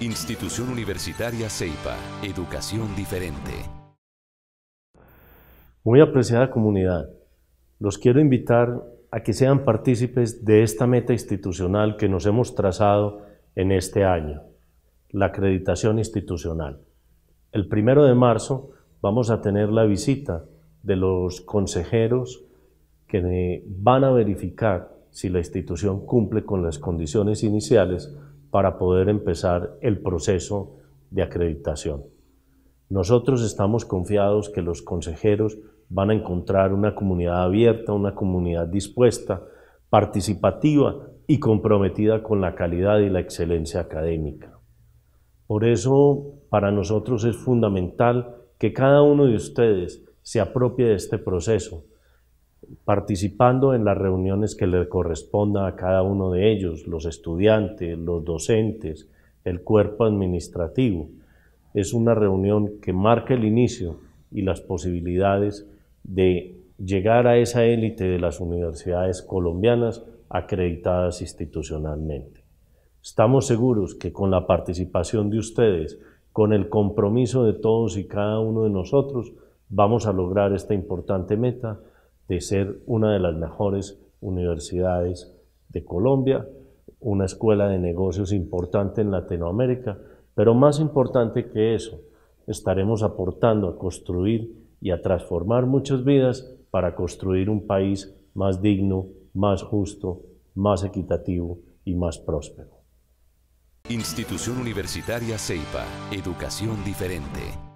Institución Universitaria CEIPA, Educación Diferente. Muy apreciada comunidad, los quiero invitar a que sean partícipes de esta meta institucional que nos hemos trazado en este año, la acreditación institucional. El primero de marzo vamos a tener la visita de los consejeros que van a verificar si la institución cumple con las condiciones iniciales para poder empezar el proceso de acreditación. Nosotros estamos confiados que los consejeros van a encontrar una comunidad abierta, una comunidad dispuesta, participativa y comprometida con la calidad y la excelencia académica. Por eso, para nosotros es fundamental que cada uno de ustedes se apropie de este proceso, participando en las reuniones que le corresponda a cada uno de ellos, los estudiantes, los docentes, el cuerpo administrativo. Es una reunión que marca el inicio y las posibilidades de llegar a esa élite de las universidades colombianas acreditadas institucionalmente. Estamos seguros que con la participación de ustedes, con el compromiso de todos y cada uno de nosotros, vamos a lograr esta importante meta de ser una de las mejores universidades de Colombia, una escuela de negocios importante en Latinoamérica, pero más importante que eso, estaremos aportando a construir y a transformar muchas vidas para construir un país más digno, más justo, más equitativo y más próspero. Institución Universitaria CEIPA, Educación Diferente.